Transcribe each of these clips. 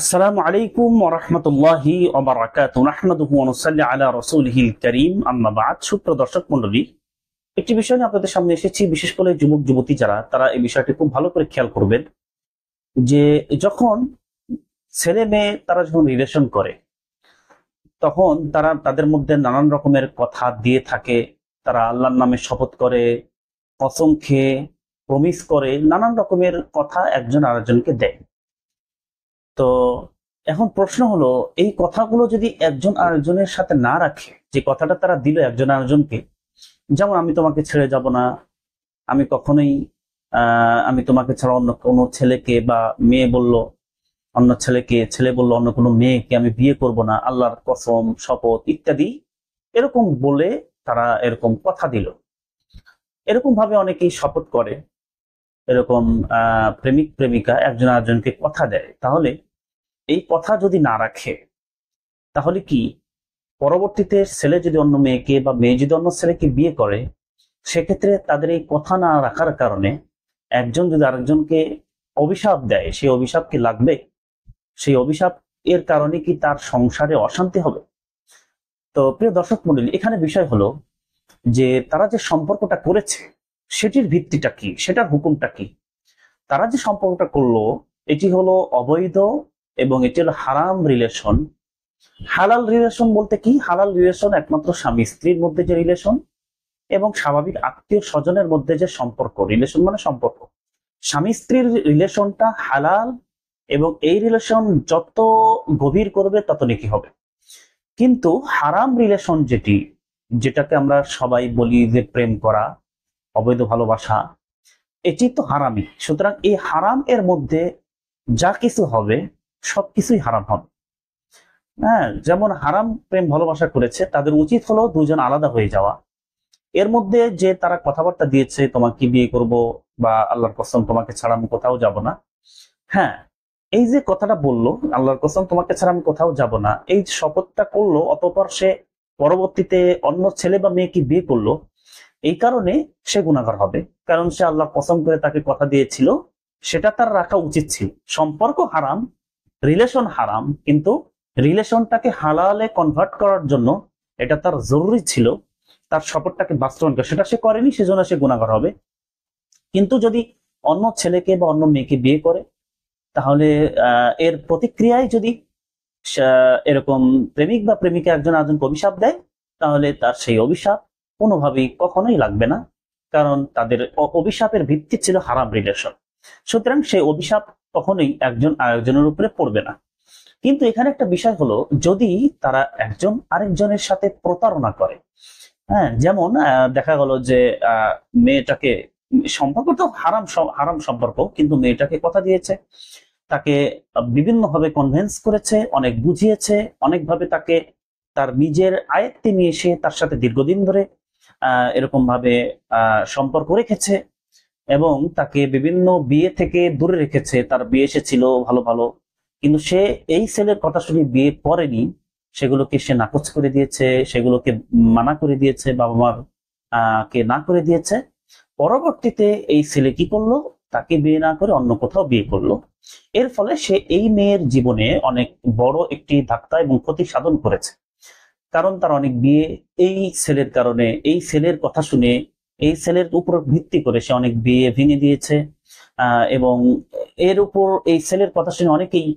আসসালামু আলাইকুম ওরহমতুল্লাহি ওবরাকাত নাহমাদুহু ওয়া নুসাল্লি আলা রাসূলিহিল কারীম আম্মা বাদ সুপ্রিয় দর্শক মণ্ডলী একটি বিষয় নিয়ে আপনাদের সামনে এসেছি বিশেষ করে যুবক যুবতী যারা তারা এই বিষয়টি খুব ভালো করে খেয়াল করবেন যে যখন ছেলে মেয়ে তারা যখন রিলেশন করে তখন তারা তাদের মধ্যে নানান রকমের কথা দিয়ে থাকে তারা আল্লাহর নামে শপথ করে কসম খেয়ে প্রমিস করে নানান রকমের কথা একজন আরেকজনকে দেয় তো এখন প্রশ্ন হলো এই কথাগুলো যদি একজন আরেকজনের সাথে না রাখে যে কথাটা তারা দিল একজন আরেকজনকে যেমন আমি তোমাকে ছেড়ে যাব না আমি কখনোই আমি তোমাকে ছাড়া অন্য কোনো ছেলেকে বা মেয়ে বলল অন্য ছেলেকে ছেলে বলল অন্য কোনো মেয়েকে আমি বিয়ে করব না আল্লাহর কসম শপথ ইত্যাদি এরকম বলে তারা এরকম কথা দিল এরকম ভাবে অনেকেই শপথ করে এরকম প্রেমিক প্রেমিকা একজন আরেকজনকে কথা দেয় তাহলে এই কথা যদি না রাখে তাহলে কি পরবর্তীতে ছেলে যদি অন্য মেয়েকে বা মেয়ে যদি অন্য ছেলেকে বিয়ে করে সেক্ষেত্রে তাদের এই কথা না রাখার কারণে একজন যদি আরেকজনকে অভিশাপ দেয় সেই অভিশাপ কি লাগবে সেই অভিশাপ এর কারণে কি তার সংসারে অশান্তি হবে তো প্রিয় দর্শক মন্ডলী এখানে বিষয় হলো যে তারা যে সম্পর্কটা করেছে সেটির ভিত্তিটা কি সেটার হুকুমটা কি তারা যে সম্পর্কটা করলো এটি হলো অবৈধ এবং এটি হলো হারাম রিলেশন হালাল রিলেশন বলতে কি হালাল রিলেশন একমাত্র স্বামী স্ত্রীর মধ্যে যে রিলেশন এবং স্বাভাবিক আত্মীয় স্বজনের মধ্যে যে সম্পর্ক রিলেশন মানে সম্পর্ক স্বামী স্ত্রীর রিলেশনটা হালাল এবং এই রিলেশন যত গভীর করবে তত নেকি হবে কিন্তু হারাম রিলেশন যেটি যেটাকে আমরা সবাই বলি যে প্রেম করা অবৈধ ভালোবাসা এটি তো হারামি সুতরাং এই হারাম এর মধ্যে যা কিছু হবে সবকিছুই হারাম হবে হ্যাঁ যেমন হারাম প্রেম ভালোবাসা করেছে তাদের উচিত হলো দুজন আলাদা হয়ে যাওয়া এর মধ্যে যে তারা কথাবার্তা দিয়েছে তোমাকে বিয়ে করব বা আল্লাহর কসম তোমাকে ছাড়া আমি কোথাও যাব না হ্যাঁ এই যে কথাটা বললো আল্লাহর কসম তোমাকে ছাড়া আমি কোথাও যাব না এই শপথটা করলো অতপর সে পরবর্তীতে অন্য ছেলে বা মেয়েকে বিয়ে করলো এই কারণে সে গুণাগার হবে কারণ সে আল্লাহ কসম করে তাকে কথা দিয়েছিল সেটা তার রাখা উচিত ছিল সম্পর্ক হারাম রিলেশন হারাম কিন্তু রিলেশনটাকে হালালে কনভার্ট করার জন্য এটা তার জরুরি ছিল তার শপথটাকে বাস্তবায়ন করে সেটা সে করেনি সেজন্য সে গুণাগর হবে কিন্তু যদি অন্য ছেলেকে বা অন্য মেয়েকে বিয়ে করে তাহলে এর প্রতিক্রিয়ায় যদি এরকম প্রেমিক বা প্রেমিকা একজন আরেকজনকে অভিশাপ দেয় তাহলে তার সেই অভিশাপ কোনোভাবেই কখনোই লাগবে না কারণ তাদের অভিশাপের ভিত্তি ছিল হারাম রিলেশন সুতরাং সেই অভিশাপ কখনোই একজন আরেকজনের উপরে পড়বে না কিন্তু এখানে একটা বিষয় হলো যদি তারা একজন আরেকজনের সাথে প্রতারণা করে হ্যাঁ যেমন দেখা গেল যে মেয়েটাকে সম্পর্ক তো হারাম হারাম সম্পর্ক কিন্তু মেয়েটাকে কথা দিয়েছে তাকে বিভিন্নভাবে কনভেন্স করেছে অনেক বুঝিয়েছে অনেকভাবে তাকে তার নিজের আয়ত্তে নিয়ে এসে তার সাথে দীর্ঘদিন ধরে এরকম ভাবে সম্পর্ক রেখেছে এবং তাকে বিভিন্ন বিয়ে থেকে দূরে রেখেছে তার বিয়ে এসেছিল ভালো ভালো কিন্তু সে এই ছেলের কথা শুনে বিয়ে পড়েনি সেগুলোকে সে নাকচ করে দিয়েছে সেগুলোকে মানা করে দিয়েছে বাবা মার কে না করে দিয়েছে পরবর্তীতে এই ছেলে কি করলো তাকে বিয়ে না করে অন্য কোথাও বিয়ে করলো এর ফলে সে এই মেয়ের জীবনে অনেক বড় একটি ধাক্কা এবং ক্ষতি সাধন করেছে কারণ তার অনেক বিয়ে এই ছেলের কারণে এই ছেলের কথা শুনে এই সেলের উপর ভিত্তি করে সে অনেক বিয়ে ভেঙে দিয়েছে এবং এর উপর এই সেলের কথা শুনে অনেকেই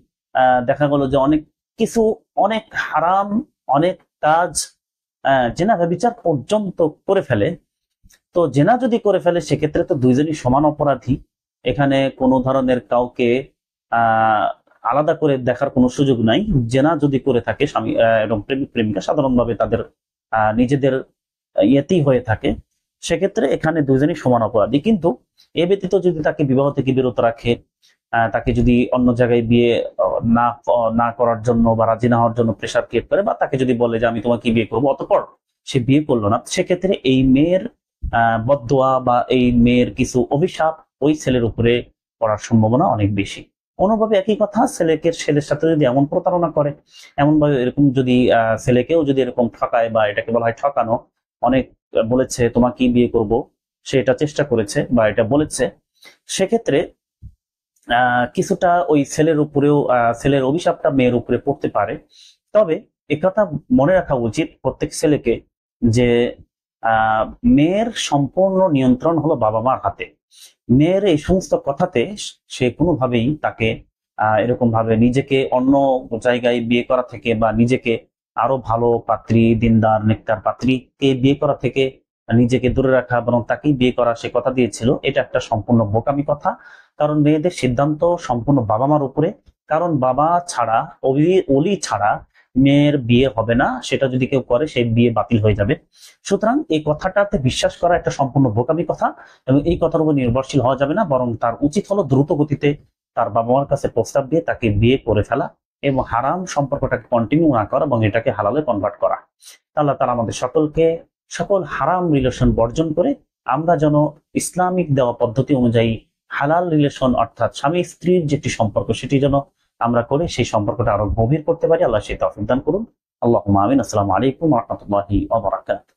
দেখা গেল যে অনেক কিছু অনেক হারাম অনেক কাজ জেনারা বিচার পর্যন্ত করে ফেলে তো জেনা যদি করে ফেলে সেক্ষেত্রে তো দুইজনই সমান অপরাধী এখানে কোনো ধরনের কাউকে আলাদা করে দেখার কোনো সুযোগ নাই জেনা যদি করে থাকে স্বামী এবং প্রেমিক প্রেমিকা সাধারণভাবে তাদের নিজেদের ইয়েতেই হয়ে থাকে সেক্ষেত্রে এখানে দুজনই সমান অপরাধী কিন্তু এ ব্যতীত যদি তাকে বিবাহ থেকে বিরত রাখে তাকে যদি অন্য জায়গায় বিয়ে না না করার জন্য বা রাজি না হওয়ার জন্য প্রেশার ক্রিয়েট করে বা তাকে যদি বলে যে আমি তোমাকে বিয়ে করবো অতপর সে বিয়ে করলো না সেক্ষেত্রে এই মেয়ের বদোয়া বা এই মেয়ের কিছু অভিশাপ ওই ছেলের উপরে পড়ার সম্ভাবনা অনেক বেশি কোনোভাবে একই কথা ছেলেকে ছেলের সাথে যদি এমন প্রতারণা করে এমনভাবে এরকম যদি ছেলেকেও যদি এরকম ঠকায় বা এটাকে বলা হয় ঠকানো অনেক বলেছে তোমাকে বিয়ে করব সে এটা চেষ্টা করেছে বা এটা বলেছে সেক্ষেত্রে কিছুটা ওই ছেলের উপরেও ছেলের অভিশাপটা মেয়ের উপরে পড়তে পারে তবে একথা মনে রাখা উচিত প্রত্যেক ছেলেকে যে মেয়ের সম্পূর্ণ নিয়ন্ত্রণ হলো বাবা মার হাতে মেয়ের এই সমস্ত কথাতে সে কোনোভাবেই তাকে এরকম ভাবে নিজেকে অন্য জায়গায় বিয়ে করা থেকে বা নিজেকে আরো ভালো পাত্রী দিনদার পাত্রী কে বিয়ে করা থেকে নিজেকে দূরে রাখা বরং তাকেই বিয়ে করা সে কথা দিয়েছিল এটা একটা সম্পূর্ণ বোকামি কথা কারণ মেয়েদের সিদ্ধান্ত সম্পূর্ণ বাবা মার উপরে কারণ বাবা ছাড়া অলি অলি ছাড়া মেয়ের বিয়ে হবে না সেটা যদি কেউ করে সেই বিয়ে বাতিল হয়ে যাবে সুতরাং এই কথাটাতে বিশ্বাস করা একটা সম্পূর্ণ বোকামি কথা এবং এই কথার উপর নির্ভরশীল হওয়া যাবে না বরং তার উচিত হলো দ্রুত গতিতে তার বাবা মার কাছে প্রস্তাব দিয়ে তাকে বিয়ে করে ফেলা এবং হারাম সম্পর্কটাকে কন্টিনিউ না করা এবং এটাকে হালালে কনভার্ট করা আল্লাহ তালা আমাদের সকলকে সকল হারাম রিলেশন বর্জন করে আমরা যেন ইসলামিক দেওয়া পদ্ধতি অনুযায়ী হালাল রিলেশন অর্থাৎ স্বামী স্ত্রীর যেটি সম্পর্ক সেটি যেন আমরা করে সেই সম্পর্কটা আরো গভীর করতে পারি আল্লাহ সেই তফিদান করুন আল্লাহ আমিন আসসালামু আলাইকুম রহমতুল্লাহি